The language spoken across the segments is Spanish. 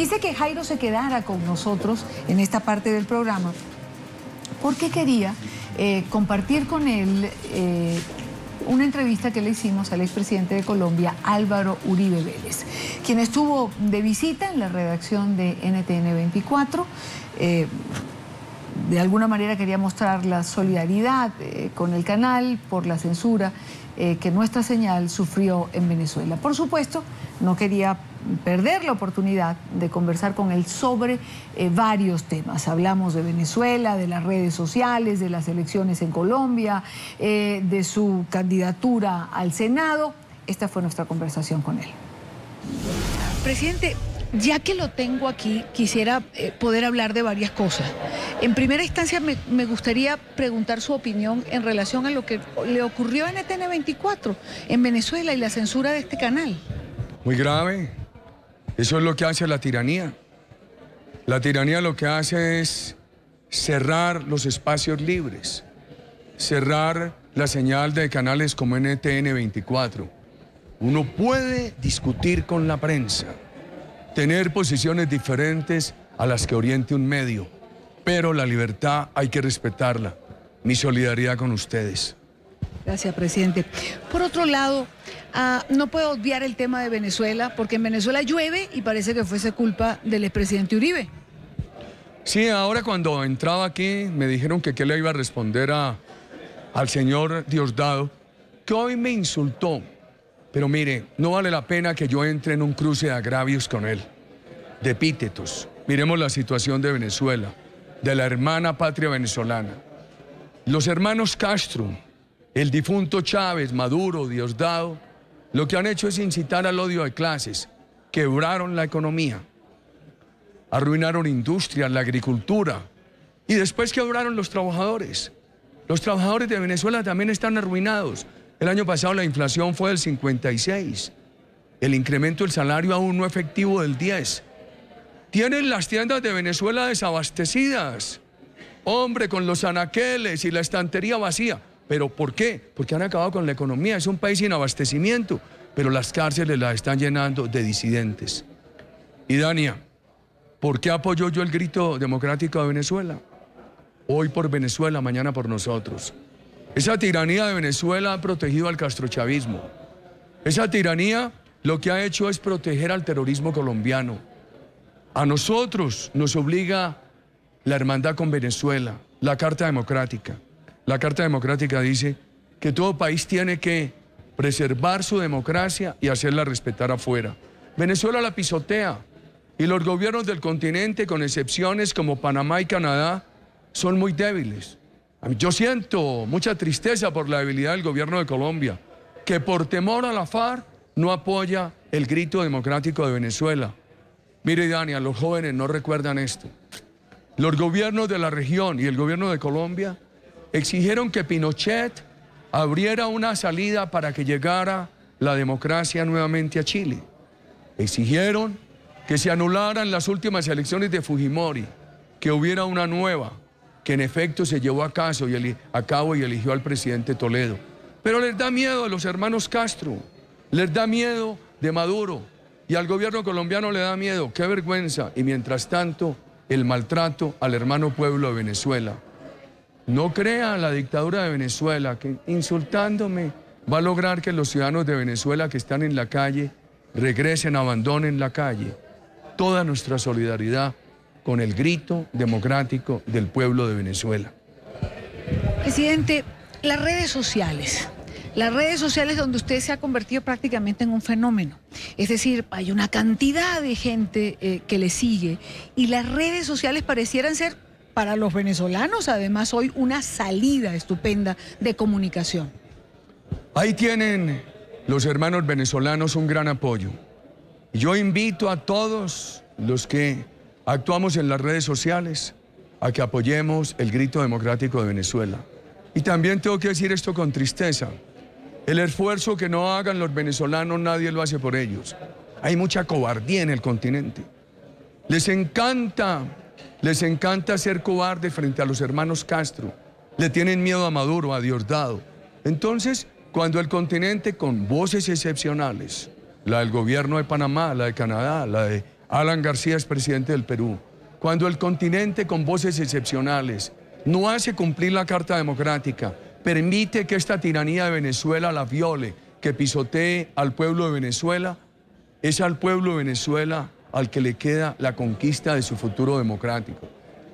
Quise que Jairo se quedara con nosotros en esta parte del programa porque quería eh, compartir con él eh, una entrevista que le hicimos al expresidente de Colombia, Álvaro Uribe Vélez, quien estuvo de visita en la redacción de NTN 24. Eh, de alguna manera quería mostrar la solidaridad con el canal por la censura que nuestra señal sufrió en Venezuela. Por supuesto, no quería perder la oportunidad de conversar con él sobre eh, varios temas. Hablamos de Venezuela, de las redes sociales, de las elecciones en Colombia, eh, de su candidatura al Senado. Esta fue nuestra conversación con él. Presidente, ya que lo tengo aquí, quisiera eh, poder hablar de varias cosas. En primera instancia, me, gustaría preguntar su opinión en relación a lo que le ocurrió en ETN24, en Venezuela, y la censura de este canal. Muy grave, eso es lo que hace la tiranía. La tiranía lo que hace es cerrar los espacios libres, cerrar la señal de canales como NTN 24. Uno puede discutir con la prensa, tener posiciones diferentes a las que oriente un medio, pero la libertad hay que respetarla. Mi solidaridad con ustedes. Gracias, presidente. Por otro lado, ah, no puedo obviar el tema de Venezuela, porque en Venezuela llueve y parece que fuese culpa del expresidente Uribe. Sí, ahora cuando entraba aquí me dijeron que qué le iba a responder a, al señor Diosdado, que hoy me insultó. Pero mire, no vale la pena que yo entre en un cruce de agravios con él, de epítetos. Miremos la situación de Venezuela, de la hermana patria venezolana. Los hermanos Castro, el difunto Chávez, Maduro, Diosdado, lo que han hecho es incitar al odio de clases, quebraron la economía, arruinaron industrias, la agricultura y después quebraron los trabajadores. Los trabajadores de Venezuela también están arruinados. El año pasado la inflación fue del 56, el incremento del salario aún no efectivo del 10. Tienen las tiendas de Venezuela desabastecidas. Hombre, con los anaqueles y la estantería vacía. ¿Pero por qué? Porque han acabado con la economía. Es un país sin abastecimiento, pero las cárceles las están llenando de disidentes. Y Dania, ¿por qué apoyo yo el grito democrático de Venezuela? Hoy por Venezuela, mañana por nosotros. Esa tiranía de Venezuela ha protegido al castrochavismo. Esa tiranía lo que ha hecho es proteger al terrorismo colombiano. A nosotros nos obliga la hermandad con Venezuela, la Carta Democrática. La Carta Democrática dice que todo país tiene que preservar su democracia y hacerla respetar afuera. Venezuela la pisotea y los gobiernos del continente, con excepciones como Panamá y Canadá, son muy débiles. Yo siento mucha tristeza por la debilidad del gobierno de Colombia, que por temor a la FARC no apoya el grito democrático de Venezuela. Mire, Dania, los jóvenes no recuerdan esto. Los gobiernos de la región y el gobierno de Colombia exigieron que Pinochet abriera una salida para que llegara la democracia nuevamente a Chile. Exigieron que se anularan las últimas elecciones de Fujimori, que hubiera una nueva, que en efecto se llevó a, cabo y eligió al presidente Toledo. Pero les da miedo a los hermanos Castro, les da miedo de Maduro y al gobierno colombiano le da miedo, qué vergüenza. Y mientras tanto, el maltrato al hermano pueblo de Venezuela. No crea la dictadura de Venezuela que insultándome va a lograr que los ciudadanos de Venezuela que están en la calle regresen, abandonen la calle. Toda nuestra solidaridad con el grito democrático del pueblo de Venezuela. Presidente, las redes sociales. Las redes sociales donde usted se ha convertido prácticamente en un fenómeno. Es decir, hay una cantidad de gente eh, que le sigue y las redes sociales parecieran ser para los venezolanos, además hoy una salida estupenda de comunicación. Ahí tienen los hermanos venezolanos un gran apoyo. Yo invito a todos los que actuamos en las redes sociales a que apoyemos el grito democrático de Venezuela. Y también tengo que decir esto con tristeza. El esfuerzo que no hagan los venezolanos nadie lo hace por ellos. Hay mucha cobardía en el continente. Les encanta les encanta ser cobarde frente a los hermanos Castro. Le tienen miedo a Maduro, a Diosdado. Entonces, cuando el continente, con voces excepcionales, la del gobierno de Panamá, la de Canadá, la de Alan García es presidente del Perú, cuando el continente, con voces excepcionales, no hace cumplir la Carta Democrática, permite que esta tiranía de Venezuela la viole, que pisotee al pueblo de Venezuela, es al pueblo de Venezuela al que le queda la conquista de su futuro democrático.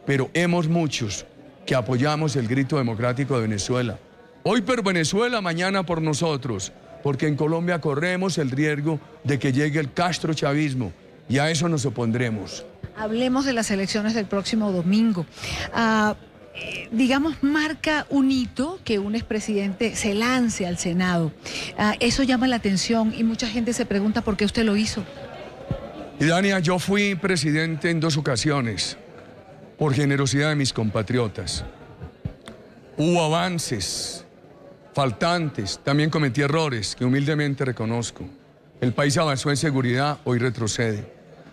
Pero hemos muchos que apoyamos el grito democrático de Venezuela. Hoy por Venezuela, mañana por nosotros, porque en Colombia corremos el riesgo de que llegue el Castro chavismo y a eso nos opondremos. Hablemos de las elecciones del próximo domingo. Ah, eh, digamos, marca un hito que un expresidente se lance al Senado. Ah, eso llama la atención y mucha gente se pregunta por qué usted lo hizo. Y Dania, yo fui presidente en dos ocasiones por generosidad de mis compatriotas. Hubo avances faltantes, también cometí errores que humildemente reconozco. El país avanzó en seguridad, hoy retrocede.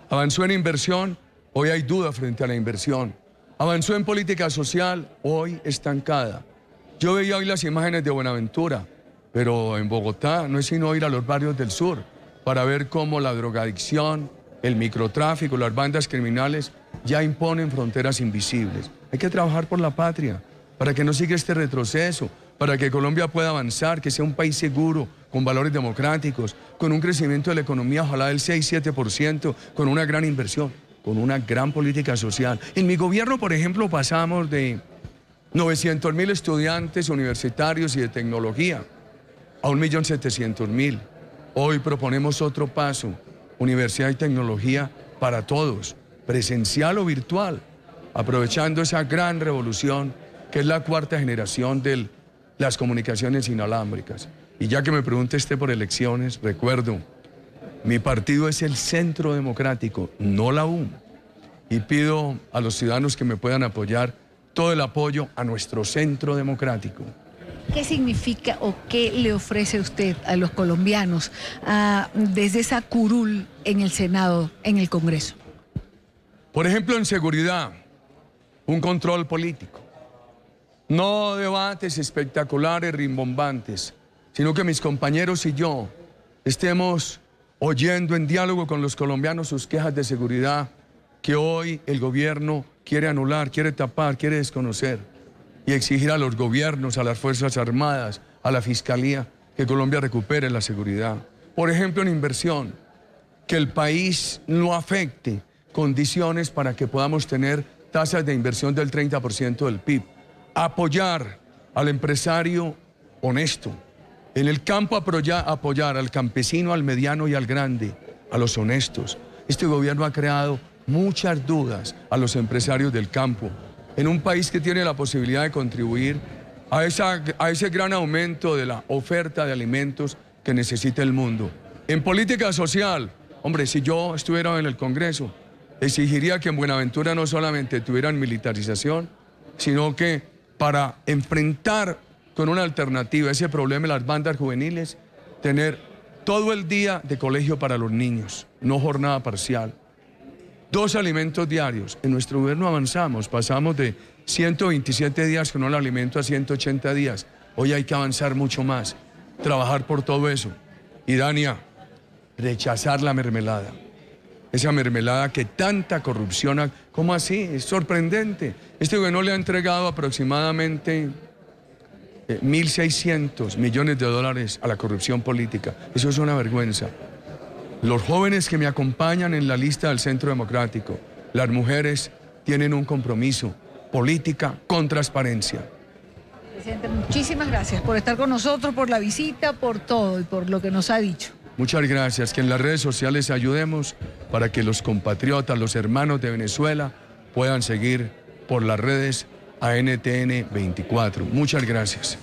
Avanzó en inversión, hoy hay duda frente a la inversión. Avanzó en política social, hoy estancada. Yo veía hoy las imágenes de Buenaventura, pero en Bogotá no es sino ir a los barrios del sur para ver cómo la drogadicción, el microtráfico, las bandas criminales, ya imponen fronteras invisibles. Hay que trabajar por la patria, para que no siga este retroceso, para que Colombia pueda avanzar, que sea un país seguro, con valores democráticos, con un crecimiento de la economía, ojalá del 6-7%, con una gran inversión, con una gran política social. En mi gobierno, por ejemplo, pasamos de 900.000 mil estudiantes universitarios y de tecnología a 1.700.000. Hoy proponemos otro paso, Universidad y Tecnología para todos, presencial o virtual, aprovechando esa gran revolución que es la cuarta generación de las comunicaciones inalámbricas. Y ya que me pregunté este por elecciones, recuerdo, mi partido es el Centro Democrático, no la U. Y pido a los ciudadanos que me puedan apoyar todo el apoyo a nuestro Centro Democrático. ¿Qué significa o qué le ofrece usted a los colombianos ah, desde esa curul en el Senado, en el Congreso? Por ejemplo, en seguridad, un control político. No debates espectaculares, rimbombantes, sino que mis compañeros y yo estemos oyendo en diálogo con los colombianos sus quejas de seguridad que hoy el gobierno quiere anular, quiere tapar, quiere desconocer y exigir a los gobiernos, a las Fuerzas Armadas, a la Fiscalía, que Colombia recupere la seguridad. Por ejemplo, en inversión, que el país no afecte condiciones para que podamos tener tasas de inversión del 30% del PIB. Apoyar al empresario honesto. En el campo apoyar al campesino, al mediano y al grande, a los honestos. Este gobierno ha creado muchas dudas a los empresarios del campo, en un país que tiene la posibilidad de contribuir a, a ese gran aumento de la oferta de alimentos que necesita el mundo. En política social, hombre, si yo estuviera en el Congreso, exigiría que en Buenaventura no solamente tuvieran militarización, sino que para enfrentar con una alternativa ese problema de las bandas juveniles, tener todo el día de colegio para los niños, no jornada parcial. Dos alimentos diarios. En nuestro gobierno avanzamos, pasamos de 127 días con un alimento a 180 días. Hoy hay que avanzar mucho más, trabajar por todo eso. Y Dania, rechazar la mermelada. Esa mermelada que tanta corrupción... ¿Cómo así? Es sorprendente. Este gobierno le ha entregado aproximadamente 1.600 eh, millones de dólares a la corrupción política. Eso es una vergüenza. Los jóvenes que me acompañan en la lista del Centro Democrático, las mujeres, tienen un compromiso, política con transparencia. Presidente, muchísimas gracias por estar con nosotros, por la visita, por todo y por lo que nos ha dicho. Muchas gracias, que en las redes sociales ayudemos para que los compatriotas, los hermanos de Venezuela puedan seguir por las redes ANTN 24. Muchas gracias.